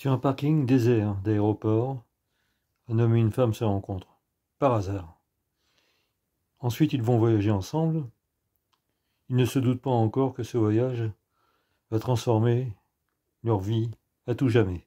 Sur un parking désert d'aéroport, un homme et une femme se rencontrent, par hasard. Ensuite, ils vont voyager ensemble. Ils ne se doutent pas encore que ce voyage va transformer leur vie à tout jamais.